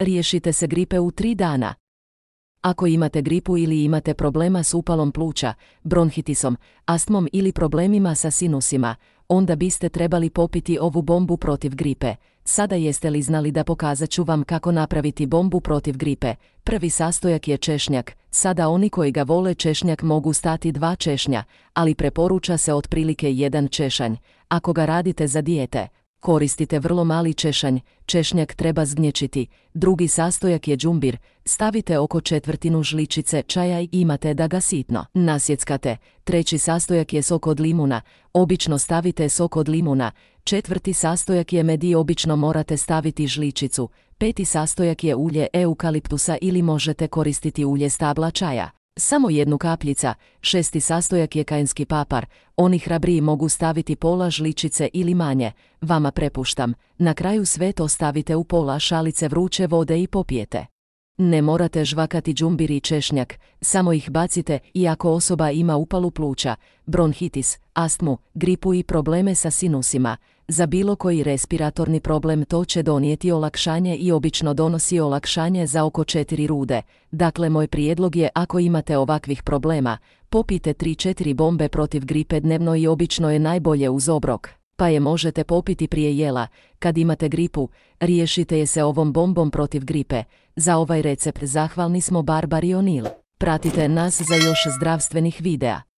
Riješite se gripe u tri dana. Ako imate gripu ili imate problema s upalom pluća, bronhitisom, astmom ili problemima sa sinusima, onda biste trebali popiti ovu bombu protiv gripe. Sada jeste li znali da pokazat ću vam kako napraviti bombu protiv gripe? Prvi sastojak je češnjak. Sada oni koji ga vole češnjak mogu stati dva češnja, ali preporuča se otprilike jedan češanj. Ako ga radite za dijete, Koristite vrlo mali češanj, češnjak treba zgnječiti, drugi sastojak je džumbir, stavite oko četvrtinu žličice čaja i imate da ga sitno nasjeckate, treći sastojak je sok od limuna, obično stavite sok od limuna, četvrti sastojak je med i obično morate staviti žličicu, peti sastojak je ulje eukaliptusa ili možete koristiti ulje stabla čaja. Samo jednu kapljica, šesti sastojak je kajenski papar, oni hrabriji mogu staviti pola žličice ili manje, vama prepuštam, na kraju sve to stavite u pola šalice vruće vode i popijete. Ne morate žvakati džumbir i češnjak, samo ih bacite i ako osoba ima upalu pluća, bronhitis, astmu, gripu i probleme sa sinusima, za bilo koji respiratorni problem to će donijeti olakšanje i obično donosi olakšanje za oko četiri rude. Dakle, moj prijedlog je ako imate ovakvih problema, popite 3-4 bombe protiv gripe dnevno i obično je najbolje uz obrok pa je možete popiti prije jela, kad imate gripu, riješite je se ovom bombom protiv gripe. Za ovaj recept zahvalni smo Barbari Pratite nas za još zdravstvenih videa.